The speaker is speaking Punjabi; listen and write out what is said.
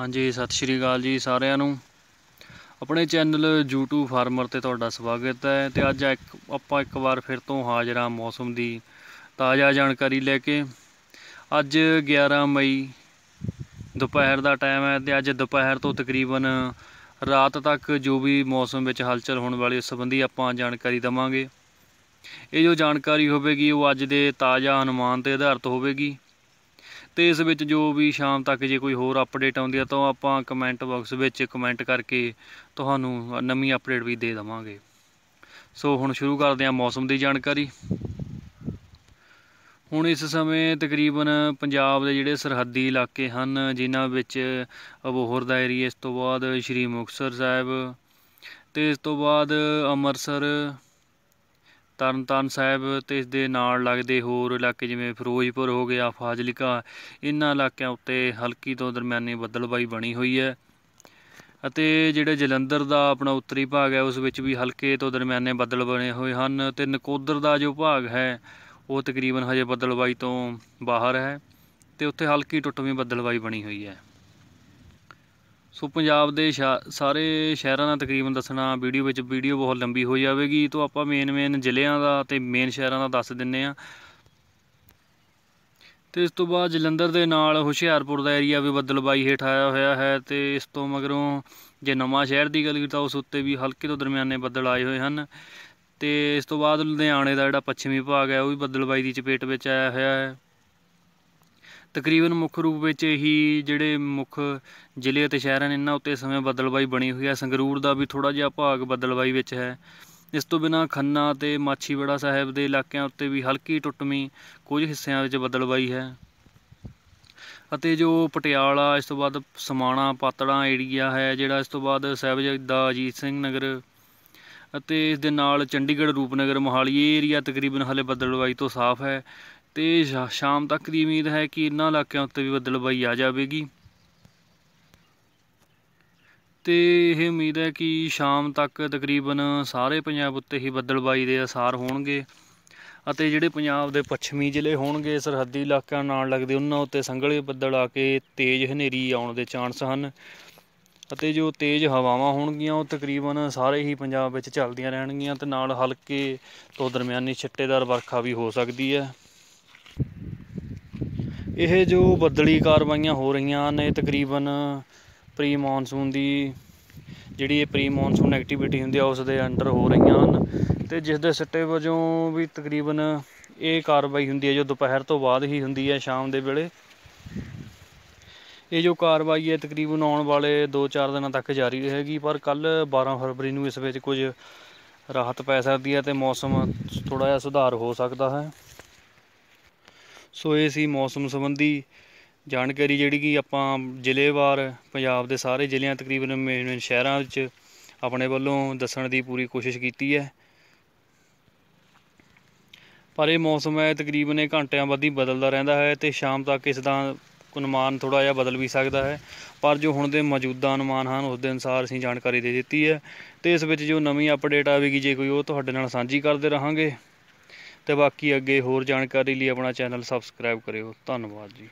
ਹਾਂਜੀ ਸਤਿ ਸ਼੍ਰੀ ਅਕਾਲ ਜੀ ਸਾਰਿਆਂ ਨੂੰ ਆਪਣੇ ਚੈਨਲ YouTube ਫਾਰਮਰ ਤੇ ਤੁਹਾਡਾ ਸਵਾਗਤ ਹੈ ਤੇ ਅੱਜ ਇੱਕ ਆਪਾਂ ਇੱਕ ਵਾਰ ਫਿਰ ਤੋਂ ਹਾਜ਼ਰ ਹਾਂ ਮੌਸਮ ਦੀ ਤਾਜ਼ਾ ਜਾਣਕਾਰੀ ਲੈ ਕੇ ਅੱਜ 11 ਮਈ ਦੁਪਹਿਰ ਦਾ ਟਾਈਮ ਹੈ ਤੇ ਅੱਜ ਦੁਪਹਿਰ ਤੋਂ ਤਕਰੀਬਨ ਰਾਤ ਤੱਕ ਜੋ ਵੀ ਮੌਸਮ ਵਿੱਚ ਹਲਚਲ ਹੋਣ ਵਾਲੀ ਉਸ ਸੰਬੰਧੀ ਆਪਾਂ ਜਾਣਕਾਰੀ ਦਵਾਂਗੇ ਇਹ ਜੋ ਜਾਣਕਾਰੀ ਹੋਵੇਗੀ ਉਹ ਅੱਜ ਦੇ ਤਾਜ਼ਾ ਅਨੁਮਾਨ ਤੇ ਆਧਾਰਿਤ ਹੋਵੇਗੀ ਤੇ ਇਸ ਵਿੱਚ ਜੋ ਵੀ ਸ਼ਾਮ ਤੱਕ ਜੇ ਕੋਈ ਹੋਰ ਅਪਡੇਟ ਆਉਂਦੀ ਆ ਤਾਂ ਆਪਾਂ ਕਮੈਂਟ ਬਾਕਸ ਵਿੱਚ ਕਮੈਂਟ ਕਰਕੇ ਤੁਹਾਨੂੰ ਨਵੀਂ ਅਪਡੇਟ ਵੀ ਦੇ ਦਵਾਂਗੇ ਸੋ ਹੁਣ ਸ਼ੁਰੂ ਕਰਦੇ ਹਾਂ ਮੌਸਮ ਦੀ ਜਾਣਕਾਰੀ ਹੁਣ ਇਸ ਸਮੇਂ ਤਕਰੀਬਨ ਪੰਜਾਬ ਦੇ ਜਿਹੜੇ ਸਰਹੱਦੀ ਇਲਾਕੇ ਹਨ ਜਿਨ੍ਹਾਂ ਵਿੱਚ ਅਬੋਹਰ ਦਾ ਏਰੀਆ ਇਸ ਤੋਂ ਬਾਅਦ ਸ਼੍ਰੀ ਮੁਕਤਸਰ ਸਾਹਿਬ ਤੇ ਇਸ ਤੋਂ ਬਾਅਦ ਅੰਮ੍ਰਿਤਸਰ ਤਰਨਤਾਰਨ ਸਾਹਿਬ ਤੇ ਇਸ ਦੇ ਨਾਲ ਲੱਗਦੇ ਹੋਰ ਇਲਾਕੇ ਜਿਵੇਂ ਫਿਰੋਜ਼ਪੁਰ ਹੋ ਗਿਆ ਫਾਜ਼ਿਲਕਾ ਇਹਨਾਂ ਇਲਾਕਿਆਂ ਉੱਤੇ ਹਲਕੀ ਤੋਂ ਦਰਮਿਆਨੀ ਬੱਦਲਬਾਈ ਬਣੀ ਹੋਈ ਹੈ ਅਤੇ ਜਿਹੜਾ ਜਲੰਧਰ ਦਾ ਆਪਣਾ ਉੱਤਰੀ ਭਾਗ ਹੈ ਉਸ ਵਿੱਚ ਵੀ ਹਲਕੇ ਤੋਂ ਦਰਮਿਆਨੇ ਬੱਦਲ ਬਣੇ ਹੋਏ ਹਨ ਤੇ ਨਕੋਦਰ ਦਾ ਜੋ ਭਾਗ ਹੈ ਉਹ ਤਕਰੀਬਨ ਹਜੇ ਬੱਦਲਬਾਈ ਤੋਂ ਬਾਹਰ ਹੈ ਤੇ ਉੱਥੇ ਹਲਕੀ ਟੁੱਟਵੀਂ ਬੱਦਲਬਾਈ ਬਣੀ ਹੋਈ ਹੈ ਸੋ ਪੰਜਾਬ ਦੇ ਸਾਰੇ ਸ਼ਹਿਰਾਂ ਦਾ ਤਕਰੀਬਨ ਦੱਸਣਾ ਵੀਡੀਓ ਵਿੱਚ ਵੀਡੀਓ ਬਹੁਤ ਲੰਬੀ ਹੋ ਜਾਵੇਗੀ ਤੋਂ ਆਪਾਂ ਮੇਨ ਮੇਨ ਜ਼ਿਲ੍ਹਿਆਂ ਦਾ ਤੇ ਮੇਨ ਸ਼ਹਿਰਾਂ ਦਾ ਦੱਸ ਦਿੰਨੇ ਆ ਤੇ ਇਸ ਤੋਂ ਬਾਅਦ ਜਲੰਧਰ ਦੇ ਨਾਲ ਹੁਸ਼ਿਆਰਪੁਰ ਦਾ ਏਰੀਆ ਵੀ ਬੱਦਲਬਾਈ ਹੇਠ ਆਇਆ ਹੋਇਆ ਹੈ ਤੇ ਇਸ ਤੋਂ ਮਗਰੋਂ ਜੇ ਨਵਾਂ ਸ਼ਹਿਰ ਦੀ ਗੱਲ ਕੀਤਾ ਉਸ ਉੱਤੇ ਵੀ ਹਲਕੇ ਤੋਂ ਦਰਮਿਆਨੇ ਬੱਦਲ ਆਏ ਹੋਏ ਹਨ ਤੇ ਇਸ ਤੋਂ ਬਾਅਦ ਲੁਧਿਆਣੇ ਦਾ ਜਿਹੜਾ ਪੱਛਮੀ ਭਾਗ ਹੈ ਉਹ ਵੀ ਬੱਦਲਬਾਈ ਦੀ ਚਪੇਟ ਵਿੱਚ ਆਇਆ ਹੋਇਆ ਹੈ ਤਕਰੀਬਨ ਮੁੱਖ ਰੂਪ ਵਿੱਚ ਇਹੀ ਜਿਹੜੇ ਮੁੱਖ ਜ਼ਿਲ੍ਹੇ ਅਤੇ ਸ਼ਹਿਰ ਹਨ ਇਹਨਾਂ ਉੱਤੇ ਸਮੇਂ ਬਦਲਵਾਈ ਬਣੀ ਹੋਈ ਹੈ ਸੰਗਰੂਰ ਦਾ ਵੀ ਥੋੜਾ ਜਿਹਾ ਭਾਗ ਬਦਲਵਾਈ ਵਿੱਚ ਹੈ ਇਸ ਤੋਂ ਬਿਨਾ ਖੰਨਾ ਤੇ ਮਾਛੀਵੜਾ ਸਾਹਿਬ ਦੇ ਇਲਾਕਿਆਂ ਉੱਤੇ ਵੀ ਹਲਕੀ ਟੁੱਟਮੀ ਕੁਝ ਹਿੱਸਿਆਂ ਵਿੱਚ ਬਦਲਵਾਈ ਹੈ ਅਤੇ ਜੋ ਪਟਿਆਲਾ ਇਸ ਤੋਂ ਬਾਅਦ ਸਮਾਣਾ ਪਾਤੜਾ ਏਰੀਆ ਹੈ ਜਿਹੜਾ ਇਸ ਤੋਂ ਬਾਅਦ ਸਾਹਿਬਜ਼ਾਦਾ ਅਜੀਤ ਸਿੰਘ ਨਗਰ ਅਤੇ ਇਸ ਦੇ ਨਾਲ ਚੰਡੀਗੜ੍ਹ ਰੂਪਨਗਰ ਮੋਹਾਲੀ ਏਰੀਆ ਤਕਰੀਬਨ ਹਲੇ ਬਦਲਵਾਈ ਤੋਂ ਸਾਫ਼ ਹੈ ਤੇ ਸ਼ਾਮ ਤੱਕ ਦੀ ਉਮੀਦ ਹੈ ਕਿ ਇਨ੍ਹਾਂ ਇਲਾਕਿਆਂ ਉੱਤੇ ਵੀ ਬੱਦਲਬਾਈ ਆ ਜਾਵੇਗੀ ਤੇ ਇਹ ਉਮੀਦ ਹੈ ਕਿ ਸ਼ਾਮ ਤੱਕ ਤਕਰੀਬਨ ਸਾਰੇ ਪੰਜਾਬ ਉੱਤੇ ਹੀ ਬੱਦਲਬਾਈ ਦੇ ਅਸਾਰ ਹੋਣਗੇ ਅਤੇ ਜਿਹੜੇ ਪੰਜਾਬ ਦੇ ਪੱਛਮੀ ਜ਼ਿਲ੍ਹੇ ਹੋਣਗੇ ਸਰਹੱਦੀ ਇਲਾਕਿਆਂ ਨਾਲ ਲੱਗਦੇ ਉਹਨਾਂ ਉੱਤੇ ਸੰਘਲੇ ਬੱਦਲ ਆ ਕੇ ਤੇਜ਼ ਹਨੇਰੀ ਆਉਣ ਦੇ ਚਾਂਸ ਹਨ ਅਤੇ ਜੋ ਤੇਜ਼ ਹਵਾਵਾਂ ਹੋਣਗੀਆਂ ਉਹ ਤਕਰੀਬਨ ਸਾਰੇ ਹੀ ਪੰਜਾਬ ਵਿੱਚ ਚੱਲਦੀਆਂ ਰਹਿਣਗੀਆਂ ਤੇ ਨਾਲ ਹਲਕੇ ਤੋਂ ਦਰਮਿਆਨੀ ਛਿੱਟੇਦਾਰ ਵਰਖਾ ਵੀ ਹੋ ਸਕਦੀ ਹੈ ਇਹ ਜੋ ਬੱਦਲੀ ਕਾਰਵਾਈਆਂ ਹੋ ਰਹੀਆਂ ਹਨ ਇਹ ਤਕਰੀਬਨ ਪ੍ਰੀ ਮੌਨਸੂਨ ਦੀ ਜਿਹੜੀ ਇਹ ਪ੍ਰੀ ਮੌਨਸੂਨ ਐਕਟੀਵਿਟੀ ਹੁੰਦੀ ਆ ਉਸ ਦੇ ਅੰਡਰ ਹੋ ਰਹੀਆਂ ਹਨ ਤੇ ਜਿਸ ਦੇ ਸਿੱਟੇ ਵਜੋਂ ਵੀ ਤਕਰੀਬਨ ਇਹ ਕਾਰਵਾਈ ਹੁੰਦੀ ਹੈ ਜੋ ਦੁਪਹਿਰ ਤੋਂ ਬਾਅਦ ਹੀ ਹੁੰਦੀ ਹੈ ਸ਼ਾਮ ਦੇ ਵੇਲੇ ਇਹ ਜੋ ਕਾਰਵਾਈ ਹੈ ਤਕਰੀਬਨ ਆਉਣ ਵਾਲੇ 2-4 ਦਿਨਾਂ ਤੱਕ ਜਾਰੀ ਰਹੇਗੀ ਪਰ ਕੱਲ 12 ਫਰਵਰੀ ਨੂੰ ਇਸ ਵਿੱਚ ਕੁਝ ਰਾਹਤ ਪੈ ਸਕਦੀ ਹੈ ਤੇ ਮੌਸਮ ਥੋੜਾ ਜਿਹਾ ਸੁਧਾਰ ਹੋ ਸਕਦਾ ਹੈ ਸੋ ਇਹ ਸੀ ਮੌਸਮ ਸੰਬੰਧੀ ਜਾਣਕਾਰੀ ਜਿਹੜੀ ਕਿ ਆਪਾਂ ਜ਼ਿਲ੍ਹੇਵਾਰ ਪੰਜਾਬ ਦੇ ਸਾਰੇ ਜ਼ਿਲ੍ਹਿਆਂ ਤਕਰੀਬਨ ਮੇਨ ਸ਼ਹਿਰਾਂ ਵਿੱਚ ਆਪਣੇ ਵੱਲੋਂ ਦੱਸਣ ਦੀ ਪੂਰੀ ਕੋਸ਼ਿਸ਼ ਕੀਤੀ ਹੈ ਪਰ ਇਹ ਮੌਸਮ ਹੈ ਤਕਰੀਬਨ ਇਹ ਘੰਟਿਆਂ ਬਾਅਦ ਹੀ ਬਦਲਦਾ ਰਹਿੰਦਾ ਹੈ ਤੇ ਸ਼ਾਮ ਤੱਕ ਇਸ ਦਾ ਅਨੁਮਾਨ ਥੋੜਾ ਜਿਹਾ ਬਦਲ ਵੀ ਸਕਦਾ ਹੈ ਪਰ ਜੋ ਹੁਣ ਦੇ ਮੌਜੂਦਾ ਅਨੁਮਾਨ ਹਨ ਉਸ ਦੇ ਅਨੁਸਾਰ ਅਸੀਂ ਜਾਣਕਾਰੀ ਦੇ ਦਿੱਤੀ ਹੈ ਤੇ ਇਸ ਵਿੱਚ ਜੋ ਨਵੀਂ ਅਪਡੇਟ ਆਵੇਗੀ ਜੇ ਕੋਈ ਉਹ ਤੁਹਾਡੇ ਨਾਲ ਸਾਂਝੀ ਕਰਦੇ ਰਹਾਂਗੇ ਅਤੇ ਬਾਕੀ ਅੱਗੇ ਹੋਰ ਜਾਣਕਾਰੀ ਲਈ ਆਪਣਾ ਚੈਨਲ ਸਬਸਕ੍ਰਾਈਬ ਕਰਿਓ ਧੰਨਵਾਦ ਜੀ